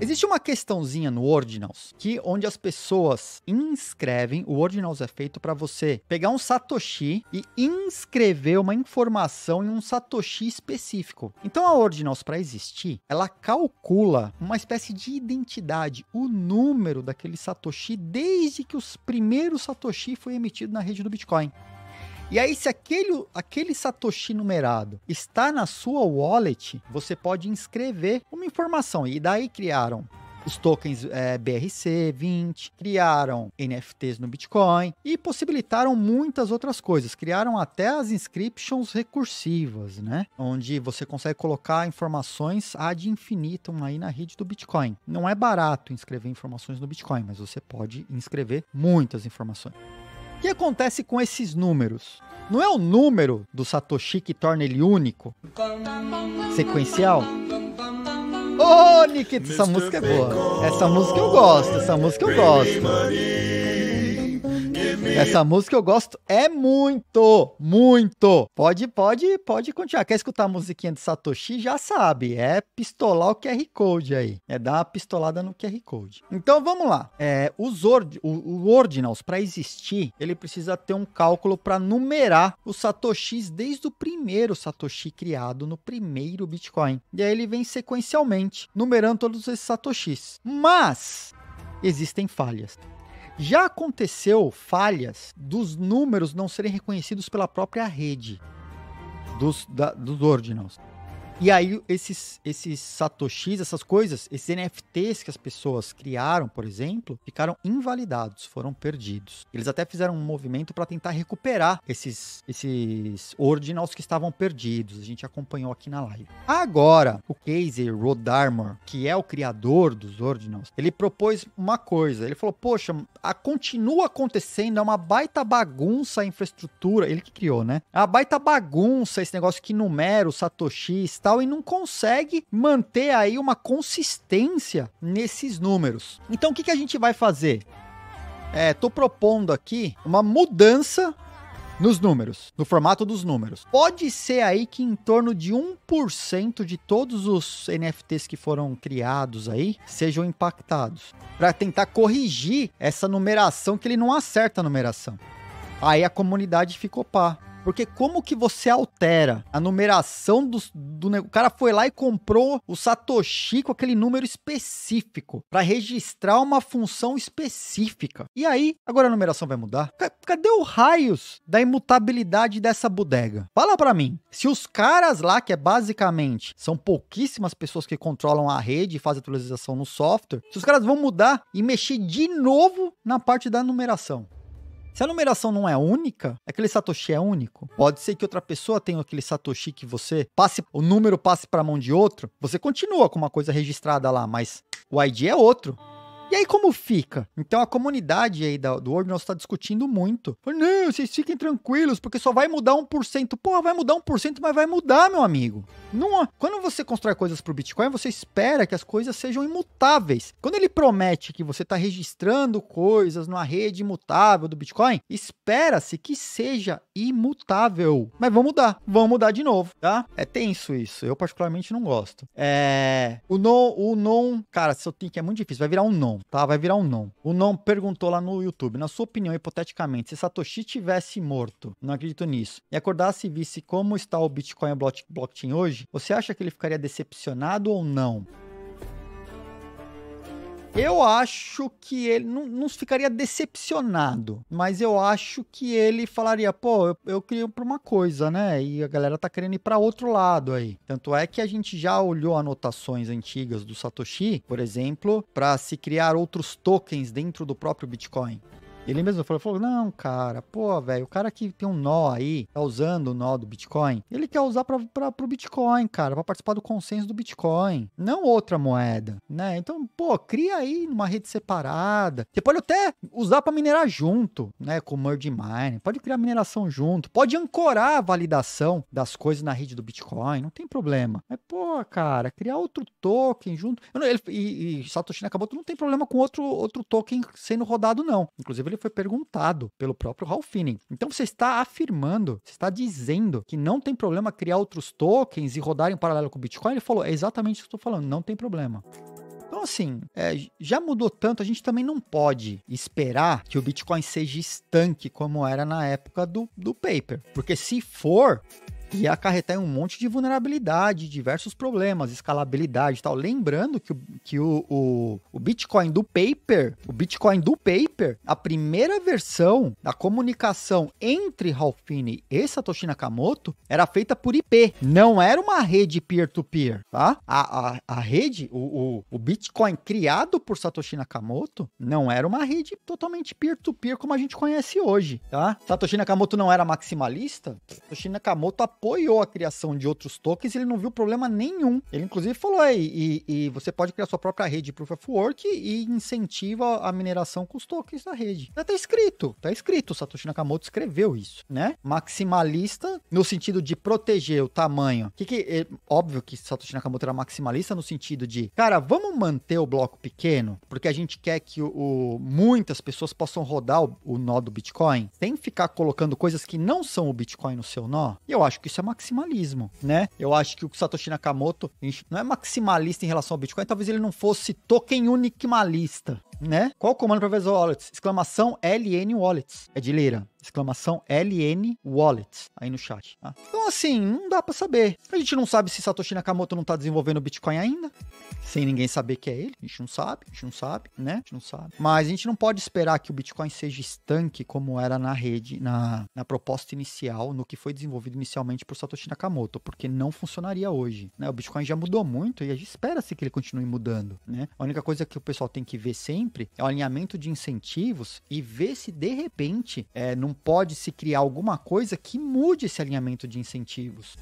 Existe uma questãozinha no Ordinals que onde as pessoas inscrevem, o Ordinals é feito para você pegar um satoshi e inscrever uma informação em um satoshi específico. Então a Ordinals para existir, ela calcula uma espécie de identidade, o número daquele satoshi desde que o primeiro satoshi foi emitido na rede do Bitcoin. E aí, se aquele, aquele Satoshi numerado está na sua wallet, você pode inscrever uma informação. E daí criaram os tokens é, BRC20, criaram NFTs no Bitcoin e possibilitaram muitas outras coisas. Criaram até as inscriptions recursivas, né? Onde você consegue colocar informações ad infinitum aí na rede do Bitcoin. Não é barato inscrever informações no Bitcoin, mas você pode inscrever muitas informações. O que acontece com esses números? Não é o número do Satoshi que torna ele único? Sequencial? Ô, oh, Nikito, essa música é boa. Essa música eu gosto, essa música eu gosto. Essa música eu gosto é muito, muito. Pode, pode, pode continuar. Quer escutar a musiquinha de Satoshi? Já sabe, é pistolar o QR Code aí. É dar uma pistolada no QR Code. Então vamos lá. É, os ord, o, o Ordinals, para existir, ele precisa ter um cálculo para numerar os Satoshis desde o primeiro Satoshi criado no primeiro Bitcoin. E aí ele vem sequencialmente numerando todos esses Satoshis. Mas existem falhas. Já aconteceu falhas dos números não serem reconhecidos pela própria rede dos, da, dos ordinals. E aí, esses, esses satoshis, essas coisas, esses NFTs que as pessoas criaram, por exemplo, ficaram invalidados, foram perdidos. Eles até fizeram um movimento para tentar recuperar esses, esses ordinals que estavam perdidos. A gente acompanhou aqui na live. Agora, o Casey Rodarmor, que é o criador dos ordinals, ele propôs uma coisa. Ele falou, poxa, a, continua acontecendo, é uma baita bagunça a infraestrutura. Ele que criou, né? É uma baita bagunça esse negócio que numera o satoshi está tal e não consegue manter aí uma consistência nesses números. Então o que, que a gente vai fazer? É, tô propondo aqui uma mudança nos números, no formato dos números. Pode ser aí que em torno de 1% de todos os NFTs que foram criados aí sejam impactados, para tentar corrigir essa numeração que ele não acerta a numeração. Aí a comunidade ficou pá. Porque como que você altera a numeração dos, do negócio? O cara foi lá e comprou o Satoshi com aquele número específico para registrar uma função específica. E aí, agora a numeração vai mudar? Cadê o raios da imutabilidade dessa bodega? Fala para mim. Se os caras lá, que é basicamente, são pouquíssimas pessoas que controlam a rede e fazem atualização no software, se os caras vão mudar e mexer de novo na parte da numeração. Se a numeração não é única, aquele Satoshi é único. Pode ser que outra pessoa tenha aquele Satoshi que você passe, o número passe para a mão de outro, você continua com uma coisa registrada lá, mas o ID é outro. E aí como fica? Então a comunidade aí do Ordinal está discutindo muito. Não, vocês fiquem tranquilos, porque só vai mudar 1%. Porra, vai mudar 1%, mas vai mudar, meu amigo. Não, quando você constrói coisas para o Bitcoin, você espera que as coisas sejam imutáveis. Quando ele promete que você está registrando coisas numa rede imutável do Bitcoin, espera-se que seja imutável. Mas vamos mudar, vamos mudar de novo, tá? É tenso isso, eu particularmente não gosto. É... O non, o non, cara, seu tem que é muito difícil, vai virar um non tá? Vai virar um não. O não perguntou lá no YouTube, na sua opinião, hipoteticamente, se Satoshi tivesse morto, não acredito nisso, e acordasse e visse como está o Bitcoin blockchain hoje, você acha que ele ficaria decepcionado ou não? Eu acho que ele não, não ficaria decepcionado, mas eu acho que ele falaria, pô, eu, eu crio para uma coisa, né? E a galera tá querendo ir para outro lado aí. Tanto é que a gente já olhou anotações antigas do Satoshi, por exemplo, para se criar outros tokens dentro do próprio Bitcoin. Ele mesmo falou, falou não, cara, pô, velho, o cara que tem um nó aí, tá usando o nó do Bitcoin, ele quer usar pra, pra, pro Bitcoin, cara, pra participar do consenso do Bitcoin, não outra moeda, né? Então, pô, cria aí numa rede separada. Você pode até usar para minerar junto, né, com o Merge Mine, pode criar mineração junto, pode ancorar a validação das coisas na rede do Bitcoin, não tem problema. Mas, pô, cara, criar outro token junto. Não, ele, e, e Satoshi Nakamoto não tem problema com outro, outro token sendo rodado, não. Inclusive, ele foi perguntado pelo próprio Ralph Finning. Então você está afirmando, você está dizendo que não tem problema criar outros tokens e rodar em paralelo com o Bitcoin? Ele falou, é exatamente isso que eu estou falando, não tem problema. Então, assim, é, já mudou tanto, a gente também não pode esperar que o Bitcoin seja estanque como era na época do, do paper. Porque se for, ia acarretar em um monte de vulnerabilidade, diversos problemas, escalabilidade e tal. Lembrando que, o, que o, o, o, Bitcoin do paper, o Bitcoin do paper, a primeira versão da comunicação entre Ralphine e Satoshi Nakamoto era feita por IP, não era uma rede peer-to-peer, -peer, tá? A, a, a rede, o, o, o Bitcoin criado por Satoshi Nakamoto não era uma rede totalmente peer-to-peer -peer como a gente conhece hoje, tá? Satoshi Nakamoto não era maximalista, Satoshi Nakamoto apoiou a criação de outros tokens e ele não viu problema nenhum. Ele, inclusive, falou: aí, e, e, você pode criar sua própria rede Proof of Work e incentiva a mineração com os tokens da rede. Tá, tá escrito, tá escrito. Satoshi Nakamoto escreveu isso, né? Maximalista no sentido de proteger o tamanho. Que que, é, óbvio que Satoshi Nakamoto era maximalista no sentido de, cara, vamos manter o bloco pequeno, porque a gente quer que o, o muitas pessoas possam rodar o, o nó do Bitcoin sem ficar colocando coisas que não são o Bitcoin no seu nó. E eu acho que isso é maximalismo, né? Eu acho que o Satoshi Nakamoto não é maximalista em relação ao Bitcoin, talvez ele não fosse token uniquimalista, né? Qual o comando para ver fazer wallets? Exclamação LN Wallets. É de Lira exclamação LN Wallet aí no chat. Tá? Então, assim, não dá para saber. A gente não sabe se Satoshi Nakamoto não tá desenvolvendo Bitcoin ainda, sem ninguém saber que é ele. A gente não sabe, a gente não sabe, né? A gente não sabe. Mas a gente não pode esperar que o Bitcoin seja estanque como era na rede, na, na proposta inicial, no que foi desenvolvido inicialmente por Satoshi Nakamoto, porque não funcionaria hoje. Né? O Bitcoin já mudou muito e a gente espera-se que ele continue mudando, né? A única coisa que o pessoal tem que ver sempre é o alinhamento de incentivos e ver se de repente, é, no não pode se criar alguma coisa que mude esse alinhamento de incentivos.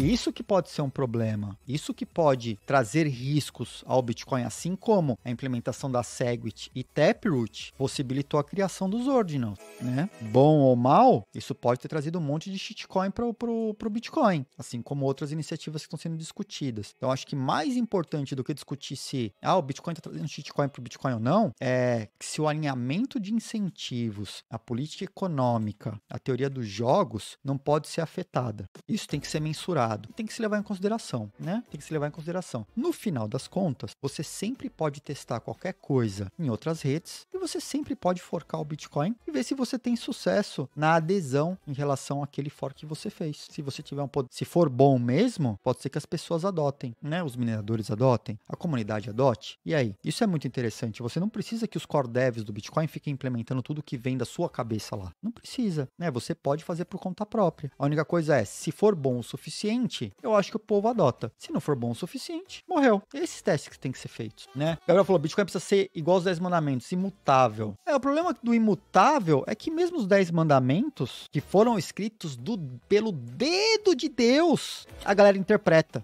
E isso que pode ser um problema, isso que pode trazer riscos ao Bitcoin, assim como a implementação da Segwit e Taproot possibilitou a criação dos Ordinals, né? Bom ou mal, isso pode ter trazido um monte de shitcoin para o Bitcoin, assim como outras iniciativas que estão sendo discutidas. Então, acho que mais importante do que discutir se ah, o Bitcoin está trazendo shitcoin para o Bitcoin ou não, é se o alinhamento de incentivos, a política econômica, a teoria dos jogos não pode ser afetada. Isso tem que ser mensurado mercado. Tem que se levar em consideração, né? Tem que se levar em consideração. No final das contas, você sempre pode testar qualquer coisa em outras redes e você sempre pode forcar o Bitcoin e ver se você tem sucesso na adesão em relação àquele fork que você fez. Se você tiver um se for bom mesmo, pode ser que as pessoas adotem, né? Os mineradores adotem, a comunidade adote. E aí, isso é muito interessante. Você não precisa que os core devs do Bitcoin fiquem implementando tudo que vem da sua cabeça lá. Não precisa, né? Você pode fazer por conta própria. A única coisa é, se for bom o suficiente suficiente, eu acho que o povo adota. Se não for bom o suficiente, morreu. Esses testes que tem que ser feitos, né? Gabriel falou, Bitcoin precisa ser igual aos 10 mandamentos, imutável. É, o problema do imutável é que mesmo os 10 mandamentos que foram escritos do, pelo dedo de Deus, a galera interpreta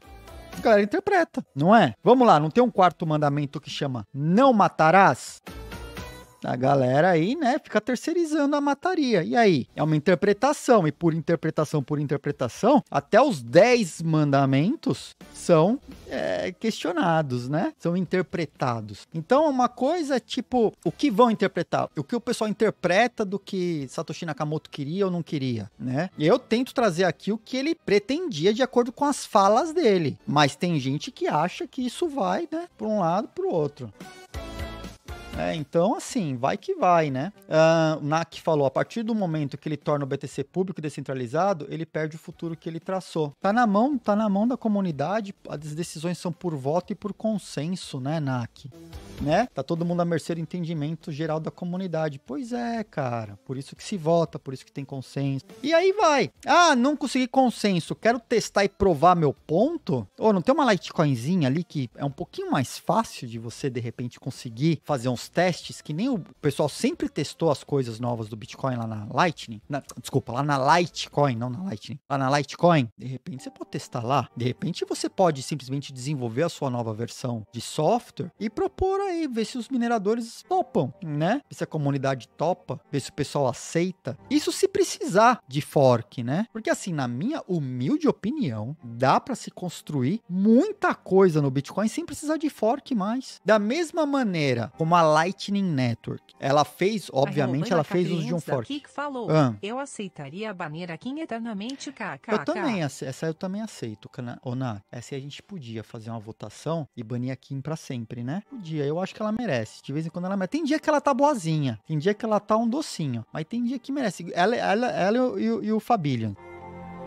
a galera interpreta, não é? Vamos lá, não tem um quarto mandamento que chama não matarás? a galera aí, né, fica terceirizando a mataria. E aí? É uma interpretação, e por interpretação por interpretação, até os 10 mandamentos são é, questionados, né? São interpretados. Então, uma coisa é, tipo, o que vão interpretar? O que o pessoal interpreta do que Satoshi Nakamoto queria ou não queria, né? E eu tento trazer aqui o que ele pretendia de acordo com as falas dele. Mas tem gente que acha que isso vai, né, para um lado, para o outro. É, então, assim, vai que vai, né? Uh, o NAC falou: a partir do momento que ele torna o BTC público e descentralizado, ele perde o futuro que ele traçou. Tá na mão, tá na mão da comunidade, as decisões são por voto e por consenso, né, NAC? Né? Tá todo mundo à mercê do entendimento geral da comunidade. Pois é, cara. Por isso que se vota, por isso que tem consenso. E aí vai. Ah, não consegui consenso. Quero testar e provar meu ponto? Ou oh, não tem uma Litecoinzinha ali que é um pouquinho mais fácil de você, de repente, conseguir fazer um os testes, que nem o pessoal sempre testou as coisas novas do Bitcoin lá na Lightning. Na, desculpa, lá na Litecoin, não na Lightning. Lá na Litecoin, de repente você pode testar lá. De repente você pode simplesmente desenvolver a sua nova versão de software e propor aí, ver se os mineradores topam, né? Ver se a comunidade topa, ver se o pessoal aceita. Isso se precisar de fork, né? Porque assim, na minha humilde opinião, dá para se construir muita coisa no Bitcoin sem precisar de fork mais. Da mesma maneira como a Lightning Network. Ela fez, tá obviamente, ela fez uso de um fork. falou, ah. eu aceitaria banir a Kim eternamente, kkk. Eu também, essa eu também aceito, Ona. Essa a gente podia fazer uma votação e banir a Kim pra sempre, né? Podia, eu acho que ela merece. De vez em quando ela merece. Tem dia que ela tá boazinha, tem dia que ela tá um docinho, mas tem dia que merece. Ela, ela, ela, e, o, e o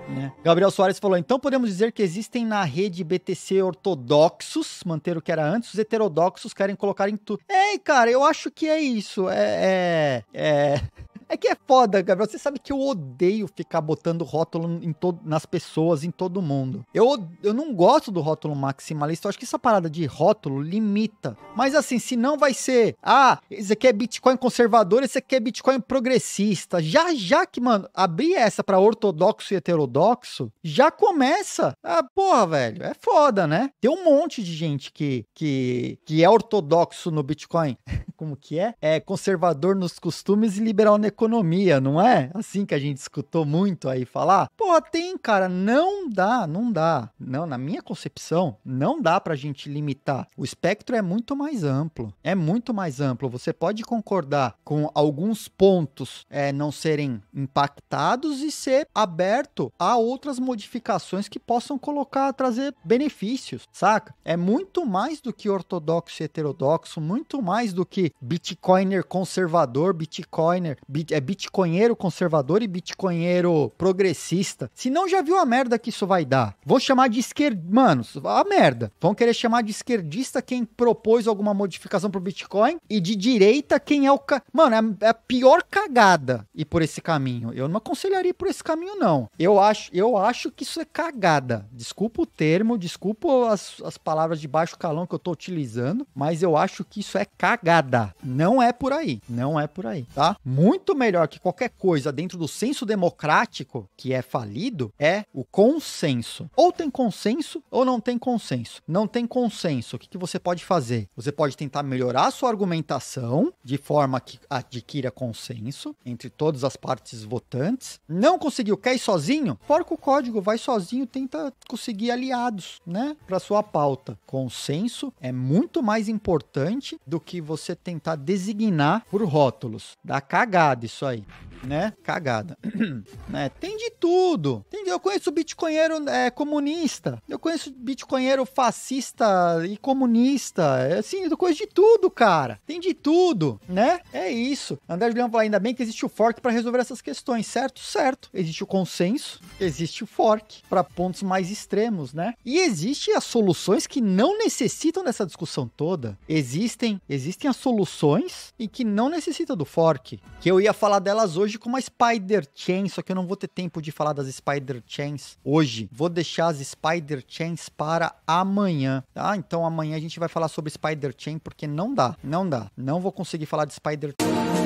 né? Gabriel Soares falou: então podemos dizer que existem na rede BTC ortodoxos, manter o que era antes, os heterodoxos querem colocar em tudo. Ei, cara, eu acho que é isso. É. é, é... É que é foda, Gabriel. Você sabe que eu odeio ficar botando rótulo em nas pessoas, em todo mundo. Eu, eu não gosto do rótulo maximalista. Eu acho que essa parada de rótulo limita. Mas assim, se não vai ser, ah, esse aqui é Bitcoin conservador, esse aqui é Bitcoin progressista. Já, já que, mano, abrir essa para ortodoxo e heterodoxo, já começa. Ah, porra, velho, é foda, né? Tem um monte de gente que, que, que é ortodoxo no Bitcoin. Como que é? É conservador nos costumes e liberal na economia, não é? Assim que a gente escutou muito aí falar. pô tem, cara, não dá, não dá. Não, na minha concepção, não dá pra gente limitar. O espectro é muito mais amplo. É muito mais amplo. Você pode concordar com alguns pontos é, não serem impactados e ser aberto a outras modificações que possam colocar, trazer benefícios, saca? É muito mais do que ortodoxo e heterodoxo, muito mais do que bitcoiner conservador, bitcoiner, é bitcoinheiro conservador e bitcoinheiro progressista. Se não já viu a merda que isso vai dar. Vou chamar de esquerda, mano, a merda. Vão querer chamar de esquerdista quem propôs alguma modificação pro Bitcoin e de direita quem é o ca... mano, é, é a pior cagada ir por esse caminho. Eu não aconselharia por esse caminho não. Eu acho, eu acho que isso é cagada. Desculpa o termo, desculpa as, as palavras de baixo calão que eu tô utilizando, mas eu acho que isso é cagada. Não é por aí, não é por aí, tá? Muito melhor que qualquer coisa dentro do senso democrático que é falido é o consenso. Ou tem consenso ou não tem consenso. Não tem consenso, o que, que você pode fazer? Você pode tentar melhorar a sua argumentação de forma que adquira consenso entre todas as partes votantes. Não conseguiu, quer ir sozinho? Porca o código, vai sozinho, tenta conseguir aliados, né, para sua pauta. Consenso é muito mais importante do que você tentar designar por rótulos. Dá cagada isso aí né? Cagada. né? Tem de tudo. Tem, eu conheço bitcoinheiro é, comunista. Eu conheço bitcoinheiro fascista e comunista. É, assim, eu conheço de tudo, cara. Tem de tudo, né? É isso. André Julião fala, ainda bem que existe o fork para resolver essas questões, certo? Certo. Existe o consenso, existe o fork para pontos mais extremos, né? E existem as soluções que não necessitam dessa discussão toda. Existem, existem as soluções e que não necessitam do fork. Que eu ia falar delas hoje hoje com uma Spider Chain, só que eu não vou ter tempo de falar das Spider Chains hoje. Vou deixar as Spider Chains para amanhã, tá? Então amanhã a gente vai falar sobre Spider Chain, porque não dá, não dá. Não vou conseguir falar de Spider Chain.